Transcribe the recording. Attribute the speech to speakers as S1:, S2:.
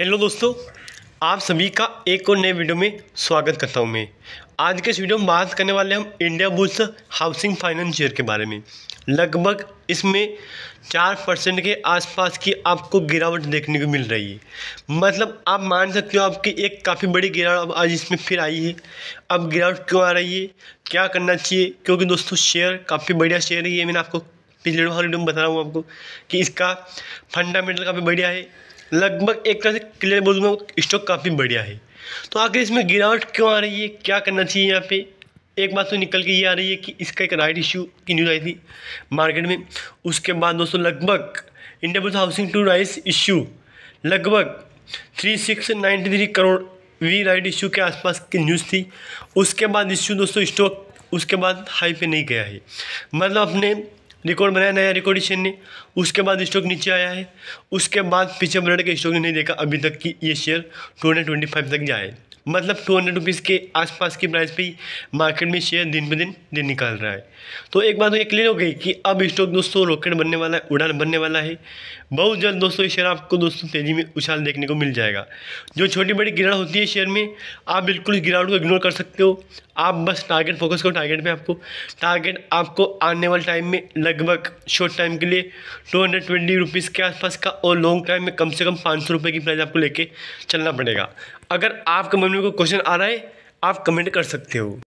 S1: hello दोस्तों आप सभी का एक और नए वीडियो में स्वागत करता हूं मैं आज के इस वीडियो में बात करने वाले हम Indiabulls Housing Finance share के बारे में लगभग इसमें चार परसेंट के आसपास की आपको गिरावट देखने को मिल रही है मतलब आप मान सकते हो आपकी एक काफ़ी बड़ी गिरावट अब आज इसमें फिर आई है अब गिरावट क्यों आ रही है क्या करना चाहिए क्योंकि दोस्तों शेयर काफ़ी बढ़िया शेयर है ये मैंने आपको पिछले वीडियो में बता रहा हूँ आपको कि इसका फंडामेंटल काफ़ी बढ़िया है लगभग एक तरह से क्लियर बोलूँगा स्टॉक काफ़ी बढ़िया है तो आखिर इसमें गिरावट क्यों आ रही है क्या करना चाहिए यहाँ पे एक बात तो निकल के ये आ रही है कि इसका एक राइट इशू की न्यूज़ आई थी मार्केट में उसके बाद दोस्तों लगभग Indiabulls Housing to rights issue लगभग three six ninety three crore वी राइट इशू के आसपास की न्यूज़ थी उसके बाद इशू दोस्तों स्टॉक उसके बाद हाई पे नहीं गया है मतलब अपने रिकॉर्ड बनाया नया रिकॉर्ड शेयर ने उसके बाद स्टॉक नीचे आया है उसके बाद पीछे ब्रेड के स्टॉक ने नहीं देखा अभी तक कि ये share two hundred twenty five तक जाए मतलब टू हंड्रेड रुपीज़ के आसपास की प्राइस पे ही मार्केट में शेयर दिन ब दिन दिन निकाल रहा है तो एक बात तो ये क्लियर हो गई कि अब स्टॉक दोस्तों रॉकेट बनने वाला है उड़ान बनने वाला है बहुत जल्द दोस्तों ये शेयर आपको दोस्तों तेज़ी में उछाल देखने को मिल जाएगा जो छोटी बड़ी गिरावट होती है शेयर में आप बिल्कुल इस गिरावट को इग्नोर कर सकते हो आप बस टारगेट फोकस करो टारगेट पर आपको टारगेट आपको आने वाले टाइम में लगभग शॉर्ट टाइम के लिए टू हंड्रेड ट्वेंटी रुपीज़ के आसपास का और लॉन्ग टाइम में कम से कम पाँच सौ रुपये की प्राइस आपको लेके चलना पड़ेगा अगर आपके मन में कोई क्वेश्चन आ रहा है आप कमेंट कर सकते हो